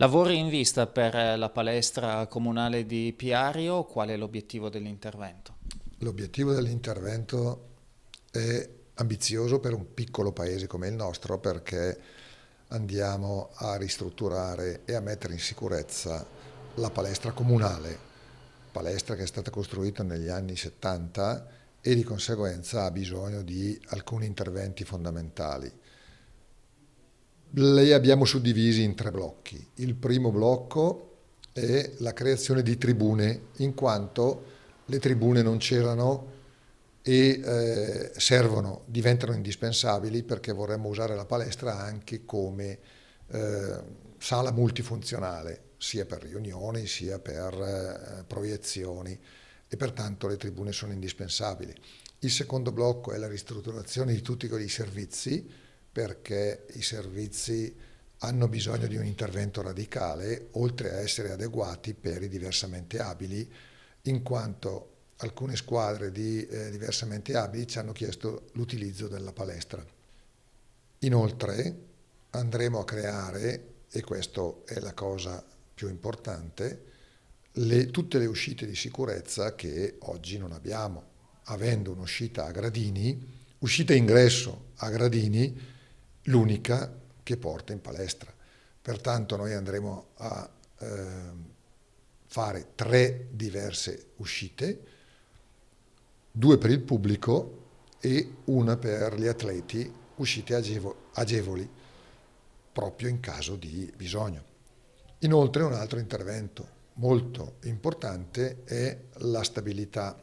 Lavori in vista per la palestra comunale di Piario, qual è l'obiettivo dell'intervento? L'obiettivo dell'intervento è ambizioso per un piccolo paese come il nostro perché andiamo a ristrutturare e a mettere in sicurezza la palestra comunale, palestra che è stata costruita negli anni 70 e di conseguenza ha bisogno di alcuni interventi fondamentali le abbiamo suddivisi in tre blocchi. Il primo blocco è la creazione di tribune, in quanto le tribune non c'erano e eh, servono, diventano indispensabili perché vorremmo usare la palestra anche come eh, sala multifunzionale, sia per riunioni sia per eh, proiezioni e pertanto le tribune sono indispensabili. Il secondo blocco è la ristrutturazione di tutti quei servizi perché i servizi hanno bisogno di un intervento radicale, oltre a essere adeguati per i diversamente abili, in quanto alcune squadre di eh, diversamente abili ci hanno chiesto l'utilizzo della palestra. Inoltre andremo a creare, e questa è la cosa più importante, le, tutte le uscite di sicurezza che oggi non abbiamo, avendo un'uscita a gradini, uscita ingresso a gradini, l'unica che porta in palestra. Pertanto noi andremo a eh, fare tre diverse uscite, due per il pubblico e una per gli atleti, uscite agevo agevoli, proprio in caso di bisogno. Inoltre un altro intervento molto importante è la stabilità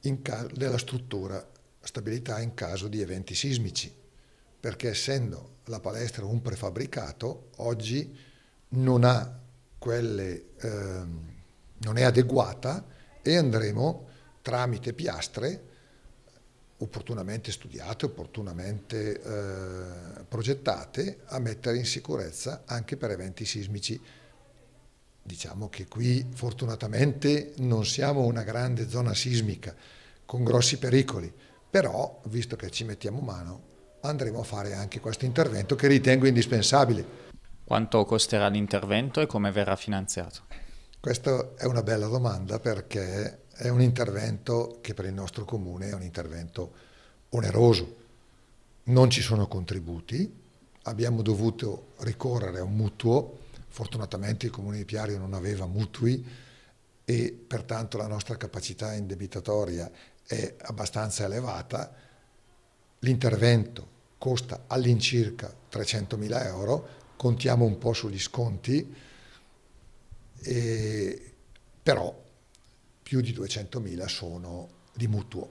della struttura, stabilità in caso di eventi sismici perché essendo la palestra un prefabbricato, oggi non, quelle, eh, non è adeguata e andremo tramite piastre opportunamente studiate, opportunamente eh, progettate, a mettere in sicurezza anche per eventi sismici. Diciamo che qui fortunatamente non siamo una grande zona sismica con grossi pericoli, però visto che ci mettiamo mano andremo a fare anche questo intervento che ritengo indispensabile. Quanto costerà l'intervento e come verrà finanziato? Questa è una bella domanda perché è un intervento che per il nostro comune è un intervento oneroso. Non ci sono contributi, abbiamo dovuto ricorrere a un mutuo, fortunatamente il comune di Piario non aveva mutui e pertanto la nostra capacità indebitatoria è abbastanza elevata, L'intervento costa all'incirca 300.000 euro, contiamo un po' sugli sconti, e, però più di 200.000 sono di mutuo.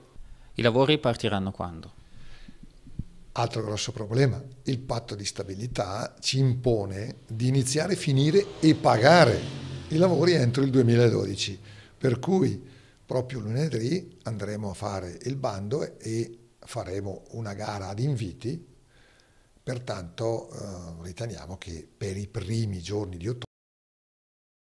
I lavori partiranno quando? Altro grosso problema, il patto di stabilità ci impone di iniziare, finire e pagare i lavori entro il 2012, per cui proprio lunedì andremo a fare il bando e faremo una gara ad inviti, pertanto eh, riteniamo che per i primi giorni di ottobre